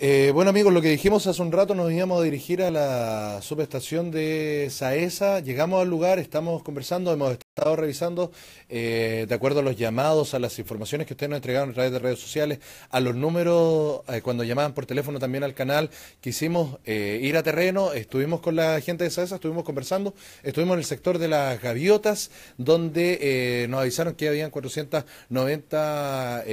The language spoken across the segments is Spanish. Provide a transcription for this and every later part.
Eh, bueno amigos, lo que dijimos hace un rato, nos íbamos a dirigir a la subestación de Saesa, llegamos al lugar, estamos conversando, hemos estado revisando, eh, de acuerdo a los llamados, a las informaciones que ustedes nos entregaron a través de redes sociales, a los números, eh, cuando llamaban por teléfono también al canal, quisimos eh, ir a terreno, estuvimos con la gente de SAESA, estuvimos conversando, estuvimos en el sector de las gaviotas, donde nos avisaron que habían 490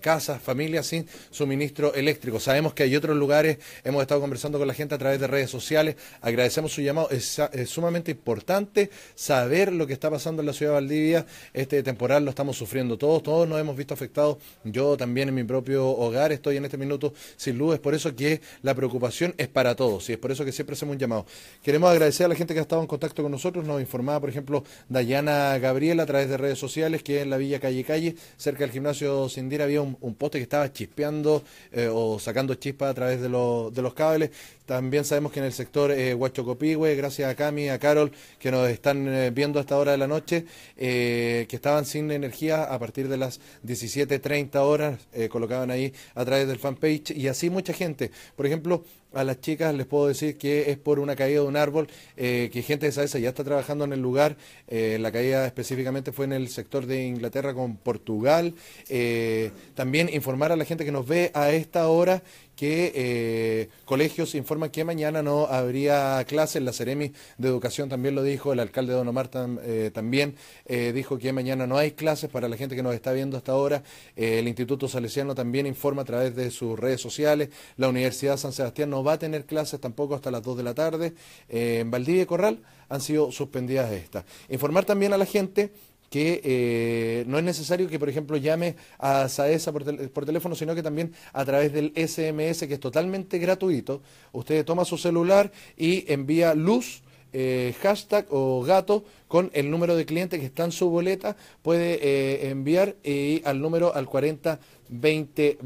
casas, familias sin suministro eléctrico. Sabemos que hay otros lugares, hemos estado conversando con la gente a través de redes sociales, agradecemos su llamado, es, sumamente importante saber lo que está pasando la ciudad de Valdivia. Este temporal lo estamos sufriendo todos, todos nos hemos visto afectados. Yo también en mi propio hogar estoy en este minuto sin luz. Es por eso que la preocupación es para todos y es por eso que siempre hacemos un llamado. Queremos agradecer a la gente que ha estado en contacto con nosotros. Nos informaba, por ejemplo, Dayana Gabriela, a través de redes sociales que en la Villa Calle Calle, cerca del gimnasio Sindira, había un, un poste que estaba chispeando eh, o sacando chispa a través de, de los cables. También sabemos que en el sector eh, Huachocopigüe, gracias a Cami, a Carol, que nos están eh, viendo a esta hora de la noche, eh, que estaban sin energía a partir de las 17.30 horas, eh, colocaban ahí a través del fanpage y así mucha gente. Por ejemplo, a las chicas les puedo decir que es por una caída de un árbol, eh, que gente de Saesa ya está trabajando en el lugar. Eh, la caída específicamente fue en el sector de Inglaterra con Portugal. Eh, también informar a la gente que nos ve a esta hora que colegios informan que mañana no habría clases. La Ceremi de Educación también lo dijo, el alcalde Don Omar también dijo que mañana no hay clases para la gente que nos está viendo hasta ahora. el Instituto Salesiano también informa a través de sus redes sociales. La Universidad San Sebastián no va a tener clases tampoco hasta las 2 de la tarde. Eh, en Valdivia y Corral han sido suspendidas estas. Informar también a la gente que eh, no es necesario que, por ejemplo, llame a SAESA por, teléfono, sino que también a través del SMS, que es totalmente gratuito, usted toma su celular y envía luz eh, hashtag o gato con el número de cliente que está en su boleta, puede eh, enviar eh, al número al 40 20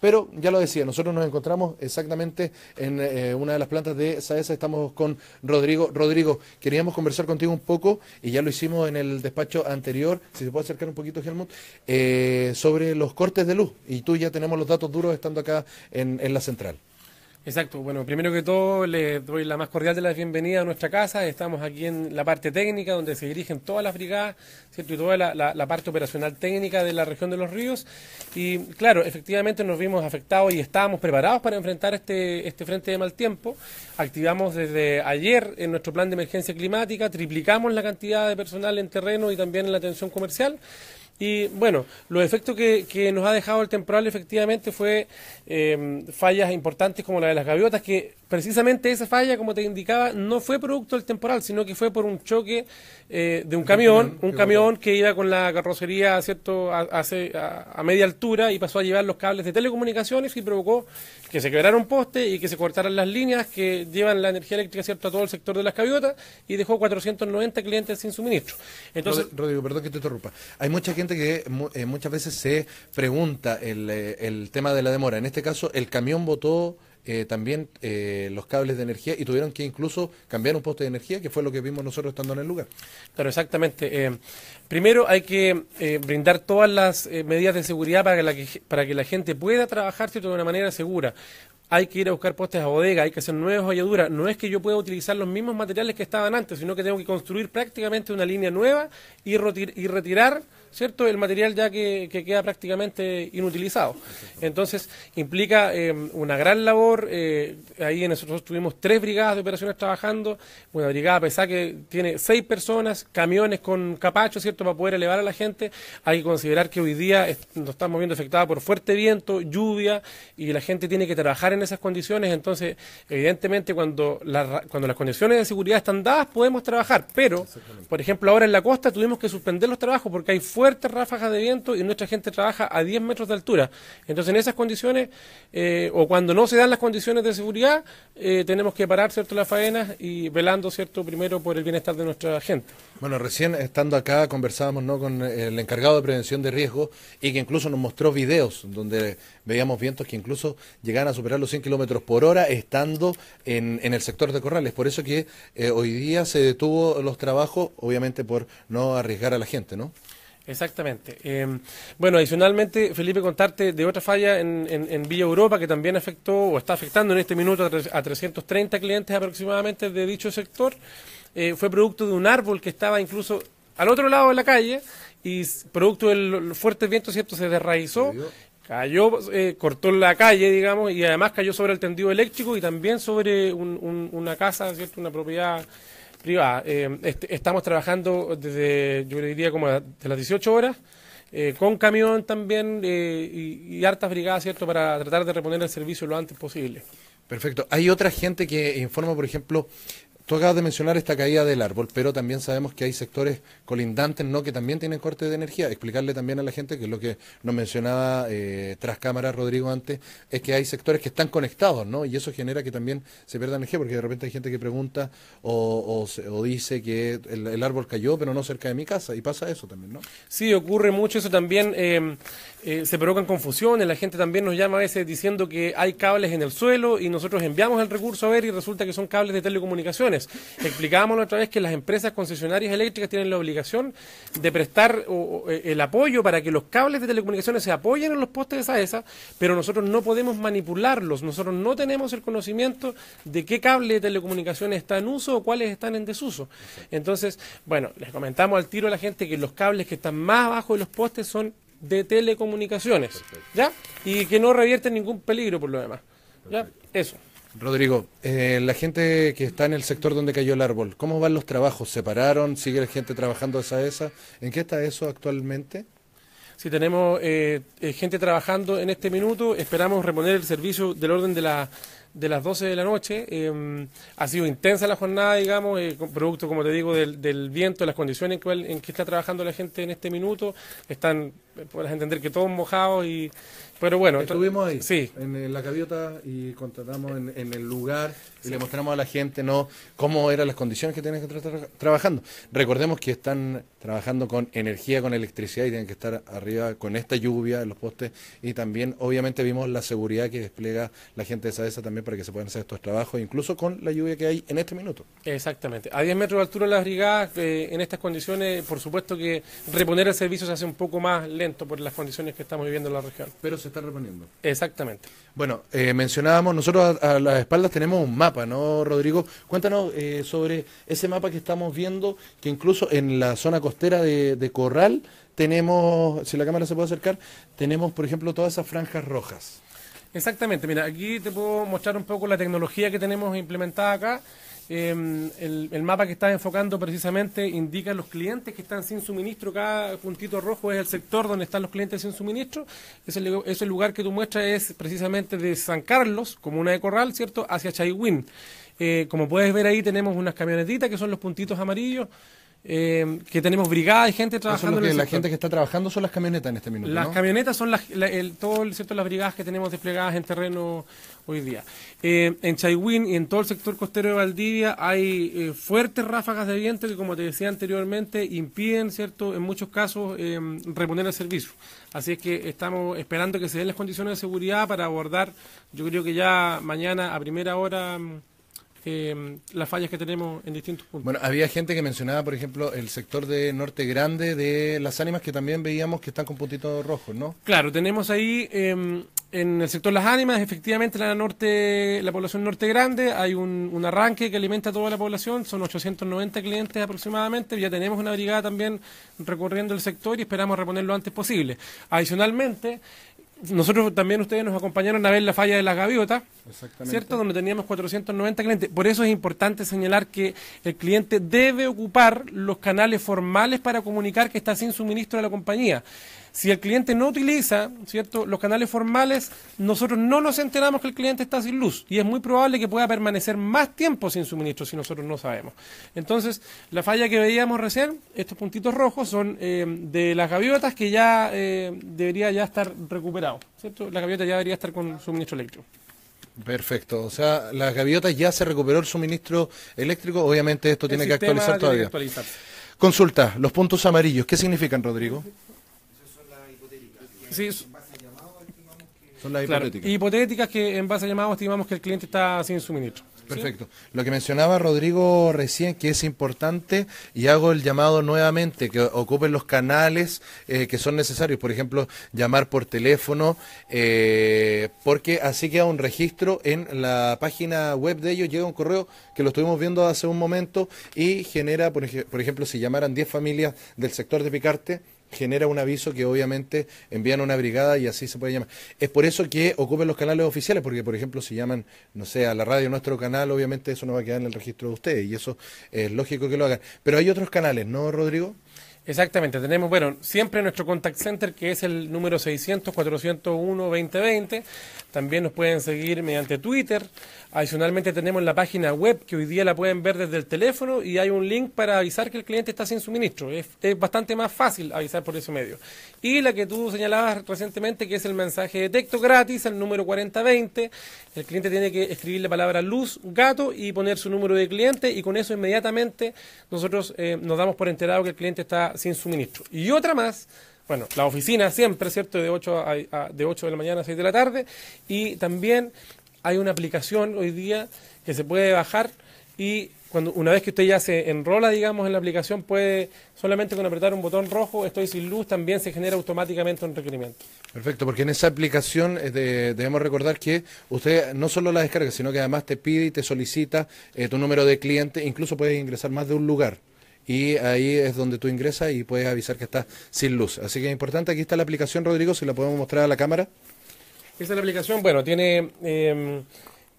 Pero ya lo decía, nosotros nos encontramos exactamente en eh, una de las plantas de SAESA, estamos con Rodrigo. Rodrigo, queríamos conversar contigo un poco y ya lo hicimos en el despacho anterior, si se puede acercar un poquito Helmut, eh, sobre los cortes de luz y tú ya tenemos los datos duros estando acá en la central. Exacto, bueno, primero que todo les doy la más cordial de las bienvenidas a nuestra casa, estamos aquí en la parte técnica donde se dirigen todas las brigadas, ¿cierto? Y toda la, parte operacional técnica de la región de los ríos. Y claro, efectivamente nos vimos afectados y estábamos preparados para enfrentar este, este frente de mal tiempo. Activamos desde ayer en nuestro plan de emergencia climática, triplicamos la cantidad de personal en terreno y también en la atención comercial. Y bueno, los efectos que, nos ha dejado el temporal efectivamente fue em, fallas importantes como la de las gaviotas, que precisamente esa falla, como te indicaba, no fue producto del temporal, sino que fue por un choque eh, de un camión, un camión que iba con la carrocería cierto, a media altura y pasó a llevar los cables de telecomunicaciones y provocó que se quebraron un poste y que se cortaran las líneas que llevan la energía eléctrica a todo el sector de las caviotas y dejó 490 clientes sin suministro. Entonces, Rodrigo, perdón que te interrumpa. Hay mucha gente que eh, muchas veces se pregunta el, eh, el tema de la demora. En este caso, el camión votó eh, también eh, los cables de energía y tuvieron que incluso cambiar un poste de energía, que fue lo que vimos nosotros estando en el lugar. Claro, exactamente. Eh, primero hay que brindar todas las medidas de seguridad para que, la para que la gente pueda trabajar de una manera segura. Hay que ir a buscar postes a bodega, hay que hacer nuevas holladuras. No es que yo pueda utilizar los mismos materiales que estaban antes, sino que tengo que construir prácticamente una línea nueva y retirar ¿cierto? El material ya que, queda prácticamente inutilizado. Entonces, implica eh, una gran labor. Eh, ahí nosotros tuvimos tres brigadas de operaciones trabajando, una brigada pesada que tiene seis personas, camiones con capachos, ¿cierto? Para poder elevar a la gente. Hay que considerar que hoy día nos estamos viendo afectados por fuerte viento, lluvia, y la gente tiene que trabajar en esas condiciones. Entonces, evidentemente, cuando, cuando las condiciones de seguridad están dadas, podemos trabajar. Pero, por ejemplo, ahora en la costa tuvimos que suspender los trabajos porque hay fuertes ráfagas de viento y nuestra gente trabaja a 10 metros de altura. Entonces, en esas condiciones, eh, o cuando no se dan las condiciones de seguridad, eh, tenemos que parar ¿cierto? las faenas y velando ¿cierto? primero por el bienestar de nuestra gente. Bueno, recién estando acá conversábamos ¿no? con el encargado de prevención de riesgos y que incluso nos mostró videos donde veíamos vientos que incluso llegaban a superar los 100 kilómetros por hora estando en, el sector de Corrales. Por eso que eh, hoy día se detuvo los trabajos, obviamente por no arriesgar a la gente, ¿no? Exactamente. Em, bueno, adicionalmente, Felipe, contarte de otra falla en, en, Villa Europa que también afectó o está afectando en este minuto a, 330 clientes aproximadamente de dicho sector. Eh, fue producto de un árbol que estaba incluso al otro lado de la calle y producto del fuerte viento, ¿cierto? Se desraizó cayó, eh, cortó la calle, digamos, y además cayó sobre el tendido eléctrico y también sobre una casa, ¿cierto? Una propiedad privada. Eh, estamos trabajando desde, yo le diría, como de las 18 horas. Eh, con camión también eh, y, y, hartas brigadas, ¿cierto?, para tratar de reponer el servicio lo antes posible. Perfecto. Hay otra gente que informa, por ejemplo, Tú acabas de mencionar esta caída del árbol, pero también sabemos que hay sectores colindantes no que también tienen corte de energía. Explicarle también a la gente que es lo que nos mencionaba eh, tras cámara Rodrigo antes, es que hay sectores que están conectados, ¿no? Y eso genera que también se pierda energía, porque de repente hay gente que pregunta o, dice que el, árbol cayó, pero no cerca de mi casa, y pasa eso también, ¿no? Sí, ocurre mucho eso también. Eh, eh, se provocan confusiones, la gente también nos llama a veces diciendo que hay cables en el suelo y nosotros enviamos el recurso a ver y resulta que son cables de telecomunicaciones explicábamos Explicábamos otra vez que las empresas concesionarias eléctricas tienen la obligación de prestar eh, el apoyo para que los cables de telecomunicaciones se apoyen en los postes de esa, pero nosotros no podemos manipularlos, nosotros no tenemos el conocimiento de qué cable de telecomunicaciones está en uso o cuáles están en desuso. Entonces, bueno, les comentamos al tiro a la gente que los cables que están más abajo de los postes son de telecomunicaciones, ¿ya? Y que no revierten ningún peligro por lo demás, ¿ya? Eso. Rodrigo, eh, la gente que está en el sector donde cayó el árbol, ¿cómo van los trabajos? ¿Se pararon? ¿Sigue la gente trabajando esa esa? ¿En qué está eso actualmente? Sí, tenemos eh, eh, gente trabajando en este minuto. Esperamos reponer el servicio del orden de, la, de las 12 de la noche. Em, ha sido intensa la jornada, digamos, producto, como te digo, del, viento, viento, las condiciones en, en que está trabajando la gente en este minuto. Están, puedes entender que todos mojados y, pero bueno, estuvimos ahí, sí. en, la gaviota y contratamos en, el lugar y le mostramos a la gente no cómo eran las condiciones que tienen que estar trabajando. Recordemos que están trabajando con energía, con electricidad y tienen que estar arriba con esta lluvia en los postes y también obviamente vimos la seguridad que despliega la gente de Sadesa también para que se puedan hacer estos trabajos, incluso con la lluvia que hay en este minuto. Exactamente. A 10 metros de altura de las brigadas, eh, en estas condiciones, por supuesto que reponer el servicio se hace un poco más lento por las condiciones que estamos viviendo en la región. Pero se está reponiendo. Exactamente. Bueno, eh, mencionábamos, nosotros a, las espaldas tenemos un mapa, ¿no, Rodrigo? Cuéntanos eh, sobre ese mapa que estamos viendo, que incluso en la zona costera de, Corral tenemos, si la cámara se puede acercar, tenemos, por ejemplo, todas esas franjas rojas. Exactamente, mira, aquí te puedo mostrar un poco la tecnología que tenemos implementada acá. Em, el, mapa que estás enfocando precisamente indica los clientes que están sin suministro. Cada puntito rojo es el sector donde están los clientes sin suministro. Ese, lugar que tú muestras es precisamente de San Carlos, comuna de Corral, ¿cierto?, hacia Chaiwin. Eh, como puedes ver ahí tenemos unas camionetitas que son los puntitos amarillos. Eh, que tenemos brigadas y gente ah, trabajando. en el la gente que está trabajando son las camionetas en este minuto. Las camionetas son las, el, todo las brigadas que tenemos desplegadas en terreno hoy día. Eh, en Chaiwín y en todo el sector costero de Valdivia hay eh, fuertes ráfagas de viento que, como te decía anteriormente, impiden, ¿cierto?, en muchos casos em, reponer el servicio. Así es que estamos esperando que se den las condiciones de seguridad para abordar, yo creo que ya mañana a primera hora. Mm, Em, las fallas que tenemos en distintos puntos. Bueno, había gente que mencionaba, por ejemplo, el sector de Norte Grande de Las Ánimas, que también veíamos que están con puntitos rojos, ¿no? Claro, tenemos ahí em, en el sector Las Ánimas, efectivamente, la norte, la población Norte Grande, hay un, un, arranque que alimenta a toda la población, son 890 clientes aproximadamente, ya tenemos una brigada también recorriendo el sector y esperamos reponerlo antes posible. Adicionalmente, nosotros también ustedes nos acompañaron a ver la falla de las gaviotas, ¿cierto? Donde teníamos 490 clientes. Por eso es importante señalar que el cliente debe ocupar los canales formales para comunicar que está sin suministro de la compañía. Si el cliente no utiliza ¿cierto? los canales formales, nosotros no nos enteramos que el cliente está sin luz y es muy probable que pueda permanecer más tiempo sin suministro si nosotros no sabemos. Entonces, la falla que veíamos recién, estos puntitos rojos son eh, de las gaviotas que ya eh, debería ya estar recuperado. ¿cierto? La gaviota ya debería estar con suministro eléctrico. Perfecto, o sea, las gaviotas ya se recuperó el suministro eléctrico, obviamente esto tiene que actualizar todavía. Consulta, los puntos amarillos, ¿qué significan, Rodrigo? son las hipotéticas. que en base a llamados estimamos que el cliente está sin suministro. Perfecto. Lo que mencionaba Rodrigo recién, que es importante, y hago el llamado nuevamente, que ocupen los canales eh, que son necesarios, por ejemplo, llamar por teléfono, eh, porque así queda un registro en la página web de ellos, llega un correo que lo estuvimos viendo hace un momento y genera, por, por ejemplo, si llamaran 10 familias del sector de Picarte, genera un aviso que obviamente envían a una brigada y así se puede llamar. Es por eso que ocupen los canales oficiales, porque por ejemplo si llaman, no sé, a la radio nuestro canal, obviamente eso no va a quedar en el registro de ustedes y eso es lógico que lo hagan. Pero hay otros canales, ¿no, Rodrigo? Exactamente, tenemos, bueno, siempre nuestro contact center que es el número 600-401-2020. También nos pueden seguir mediante Twitter. Adicionalmente tenemos la página web que hoy día la pueden ver desde el teléfono y hay un link para avisar que el cliente está sin suministro. Es, bastante más fácil avisar por ese medio. Y la que tú señalabas recientemente que es el mensaje de texto gratis, el número 4020. El cliente tiene que escribir la palabra luz, gato y poner su número de cliente y con eso inmediatamente nosotros eh, nos damos por enterado que el cliente está sin suministro. Y otra más, bueno, la oficina siempre, ¿cierto? De 8, de 8 de la mañana a 6 de la tarde. Y también hay una aplicación hoy día que se puede bajar y cuando una vez que usted ya se enrola, digamos, en la aplicación, puede solamente con apretar un botón rojo, estoy sin luz, también se genera automáticamente un requerimiento. Perfecto, porque en esa aplicación eh, debemos recordar que usted no solo la descarga, sino que además te pide y te solicita eh, tu número de cliente, incluso puedes ingresar más de un lugar y ahí es donde tú ingresas y puedes avisar que está sin luz. Así que es importante, aquí está la aplicación, Rodrigo, si la podemos mostrar a la cámara. Esta es la aplicación, bueno, tiene... Eh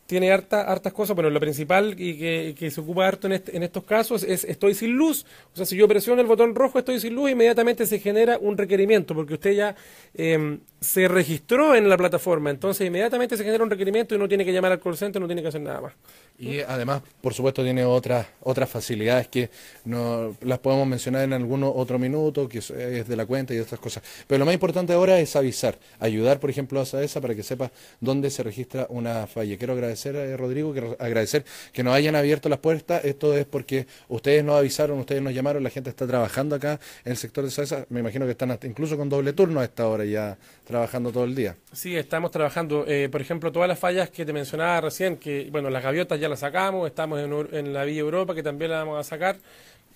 tiene harta, hartas cosas, bueno, lo principal y que, se ocupa harto en, estos casos es estoy sin luz, o sea, si yo presiono el botón rojo estoy sin luz, inmediatamente se genera un requerimiento, porque usted ya em, se registró en la plataforma, entonces inmediatamente se genera un requerimiento y no tiene que llamar al call center, no tiene que hacer nada más. Y además, por supuesto, tiene otras, otras facilidades que no las podemos mencionar en algún otro minuto, que es de la cuenta y otras cosas. Pero lo más importante ahora es avisar, ayudar, por ejemplo, a esa para que sepa dónde se registra una falla. Quiero agradecer, eh, Rodrigo, que agradecer que nos hayan abierto las puertas. Esto es porque ustedes nos avisaron, ustedes nos llamaron, la gente está trabajando acá en el sector de salsa. Me imagino que están incluso con doble turno a esta hora ya trabajando todo el día. Sí, estamos trabajando. Eh, por ejemplo, todas las fallas que te mencionaba recién, que bueno, las gaviotas ya las sacamos, estamos en, la Villa Europa que también la vamos a sacar.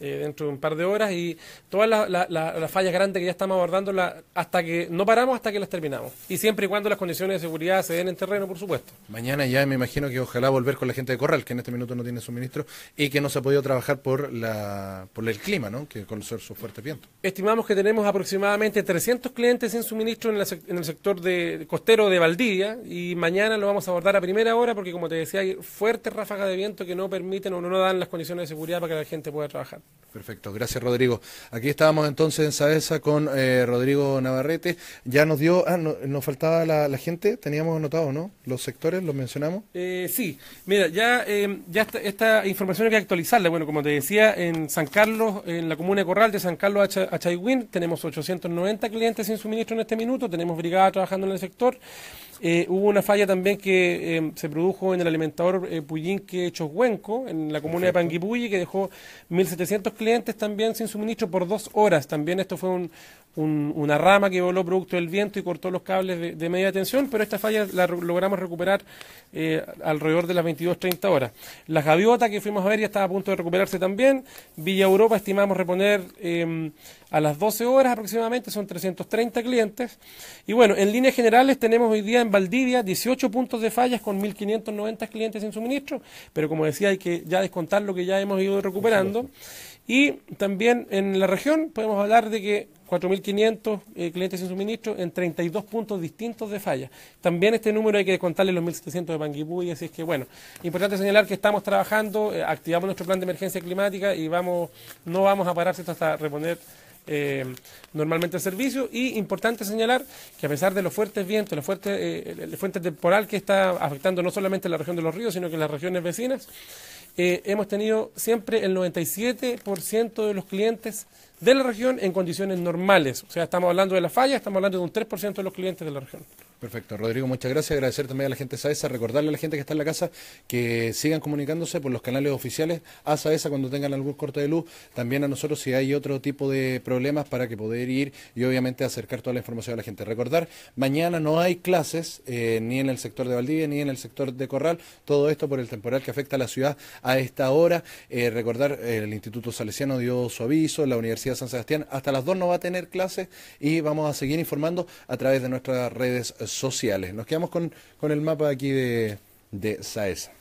Eh, dentro de un par de horas y todas las, fallas grandes que ya estamos abordando la, hasta que no paramos hasta que las terminamos y siempre y cuando las condiciones de seguridad se den en terreno por supuesto mañana ya me imagino que ojalá volver con la gente de Corral que en este minuto no tiene suministro y que no se ha podido trabajar por la por el clima no que con su fuerte viento estimamos que tenemos aproximadamente 300 clientes sin suministro en, el sector de costero de Valdivia y mañana lo vamos a abordar a primera hora porque como te decía hay fuertes ráfagas de viento que no permiten o no dan las condiciones de seguridad para que la gente pueda trabajar Perfecto, gracias Rodrigo. Aquí estábamos entonces en Saesa con eh, Rodrigo Navarrete. Ya nos dio, ah, no, nos faltaba la, gente, teníamos anotado, ¿no? Los sectores, los mencionamos. Eh, sí, mira, ya, eh, ya esta, información hay que actualizarla. Bueno, como te decía, en San Carlos, en la comuna de Corral de San Carlos a Chaiwin tenemos 890 clientes sin suministro en este minuto, tenemos brigada trabajando en el sector. Eh, hubo una falla también que eh, se produjo en el alimentador Pullinque eh, Puyinque Choshuenco, en la comuna de Panguipulli, que dejó 1.700 clientes también sin suministro por dos horas. También esto fue un, una rama que voló producto del viento y cortó los cables de, media tensión, pero esta falla la logramos recuperar eh, alrededor de las 22.30 horas. La gaviota que fuimos a ver ya estaba a punto de recuperarse también. Villa Europa estimamos reponer eh, a las 12 horas aproximadamente, son 330 clientes. Y bueno, en líneas generales tenemos hoy día en Valdivia 18 puntos de fallas con 1.590 clientes sin suministro, pero como decía hay que ya descontar lo que ya hemos ido recuperando. Y también en la región podemos hablar de que 4.500 eh, clientes sin suministro en 32 puntos distintos de falla. También este número hay que contarle los 1.700 de y así es que bueno, importante señalar que estamos trabajando, eh, activamos nuestro plan de emergencia climática y vamos, no vamos a pararse hasta reponer eh, normalmente el servicio. Y importante señalar que a pesar de los fuertes vientos, la fuerte, temporal que está afectando no solamente la región de los ríos, sino que las regiones vecinas, eh, hemos tenido siempre el 97% de los clientes de la región en condiciones normales. O sea, estamos hablando de la falla, estamos hablando de un 3% de los clientes de la región. Perfecto, Rodrigo, muchas gracias. Agradecer también a la gente de SAESA, recordarle a la gente que está en la casa que sigan comunicándose por los canales oficiales a SAESA cuando tengan algún corte de luz, también a nosotros si hay otro tipo de problemas para que poder ir y obviamente acercar toda la información a la gente. Recordar, mañana no hay clases eh, ni en el sector de Valdivia ni en el sector de Corral, todo esto por el temporal que afecta a la ciudad a esta hora. Eh, recordar, eh, el Instituto Salesiano dio su aviso, la Universidad de San Sebastián hasta las 2 no va a tener clases y vamos a seguir informando a través de nuestras redes sociales sociales. Nos quedamos con, el mapa aquí de, de Saesa.